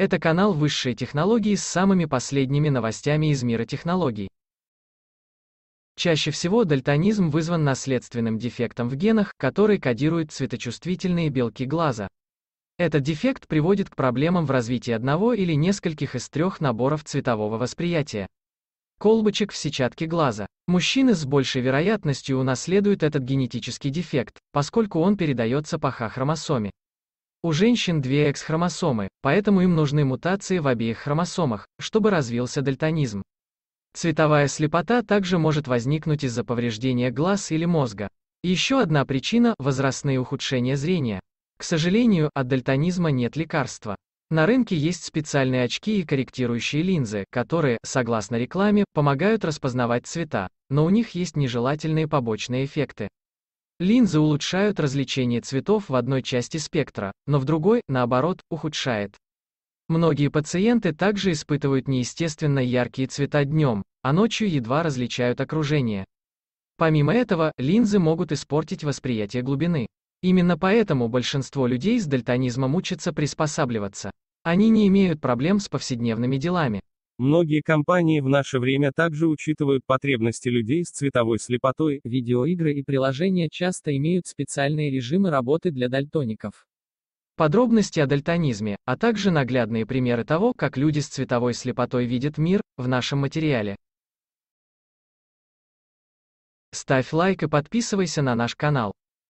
Это канал высшей технологии с самыми последними новостями из мира технологий. Чаще всего дальтонизм вызван наследственным дефектом в генах, который кодирует цветочувствительные белки глаза. Этот дефект приводит к проблемам в развитии одного или нескольких из трех наборов цветового восприятия. Колбочек в сетчатке глаза. Мужчины с большей вероятностью унаследуют этот генетический дефект, поскольку он передается по Х-хромосоме. У женщин две X-хромосомы, поэтому им нужны мутации в обеих хромосомах, чтобы развился дальтонизм. Цветовая слепота также может возникнуть из-за повреждения глаз или мозга. Еще одна причина – возрастные ухудшения зрения. К сожалению, от дальтонизма нет лекарства. На рынке есть специальные очки и корректирующие линзы, которые, согласно рекламе, помогают распознавать цвета, но у них есть нежелательные побочные эффекты. Линзы улучшают различение цветов в одной части спектра, но в другой, наоборот, ухудшает. Многие пациенты также испытывают неестественно яркие цвета днем, а ночью едва различают окружение. Помимо этого, линзы могут испортить восприятие глубины. Именно поэтому большинство людей с дальтонизмом учатся приспосабливаться. Они не имеют проблем с повседневными делами. Многие компании в наше время также учитывают потребности людей с цветовой слепотой. Видеоигры и приложения часто имеют специальные режимы работы для дальтоников. Подробности о дальтонизме, а также наглядные примеры того, как люди с цветовой слепотой видят мир, в нашем материале. Ставь лайк и подписывайся на наш канал.